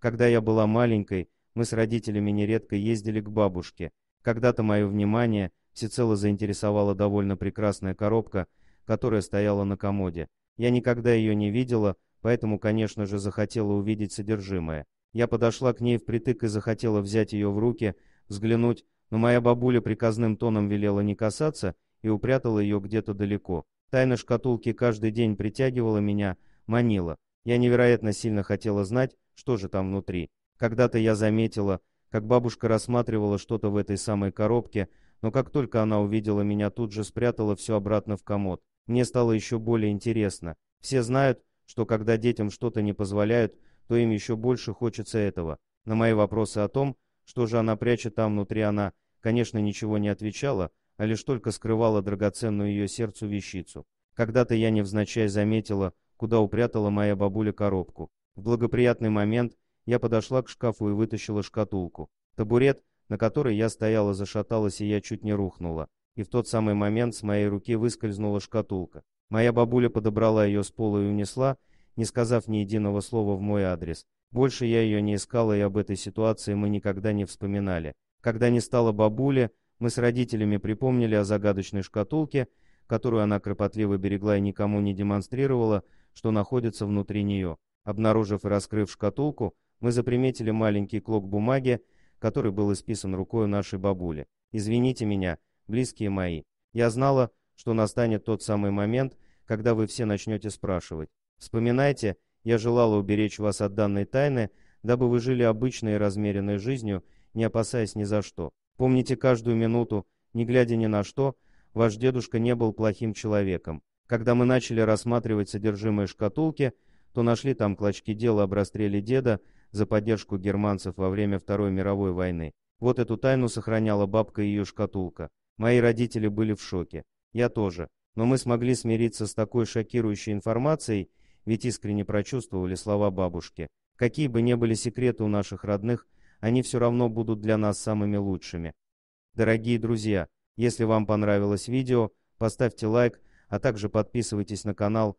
Когда я была маленькой, мы с родителями нередко ездили к бабушке. Когда-то мое внимание всецело заинтересовала довольно прекрасная коробка, которая стояла на комоде. Я никогда ее не видела, поэтому, конечно же, захотела увидеть содержимое. Я подошла к ней впритык и захотела взять ее в руки, взглянуть, но моя бабуля приказным тоном велела не касаться и упрятала ее где-то далеко. Тайна шкатулки каждый день притягивала меня, манила. Я невероятно сильно хотела знать, что же там внутри. Когда-то я заметила, как бабушка рассматривала что-то в этой самой коробке, но как только она увидела меня, тут же спрятала все обратно в комод. Мне стало еще более интересно. Все знают, что когда детям что-то не позволяют, то им еще больше хочется этого. На мои вопросы о том, что же она прячет там внутри, она, конечно, ничего не отвечала, а лишь только скрывала драгоценную ее сердцу вещицу. Когда-то я невзначай заметила, куда упрятала моя бабуля коробку. В благоприятный момент я подошла к шкафу и вытащила шкатулку. Табурет, на которой я стояла, зашаталась, и я чуть не рухнула. И в тот самый момент с моей руки выскользнула шкатулка. Моя бабуля подобрала ее с пола и унесла, не сказав ни единого слова в мой адрес. Больше я ее не искала, и об этой ситуации мы никогда не вспоминали. Когда не стало бабуля, мы с родителями припомнили о загадочной шкатулке, которую она кропотливо берегла и никому не демонстрировала, что находится внутри нее. Обнаружив и раскрыв шкатулку, мы заприметили маленький клок бумаги, который был исписан рукой нашей бабули. «Извините меня, близкие мои. Я знала, что настанет тот самый момент, когда вы все начнете спрашивать. Вспоминайте, я желала уберечь вас от данной тайны, дабы вы жили обычной и размеренной жизнью, не опасаясь ни за что. Помните каждую минуту, не глядя ни на что, ваш дедушка не был плохим человеком. Когда мы начали рассматривать содержимое шкатулки, то нашли там клочки дела об расстреле деда за поддержку германцев во время Второй мировой войны. Вот эту тайну сохраняла бабка и ее шкатулка. Мои родители были в шоке. Я тоже. Но мы смогли смириться с такой шокирующей информацией, ведь искренне прочувствовали слова бабушки. Какие бы ни были секреты у наших родных, они все равно будут для нас самыми лучшими. Дорогие друзья, если вам понравилось видео, поставьте лайк, а также подписывайтесь на канал,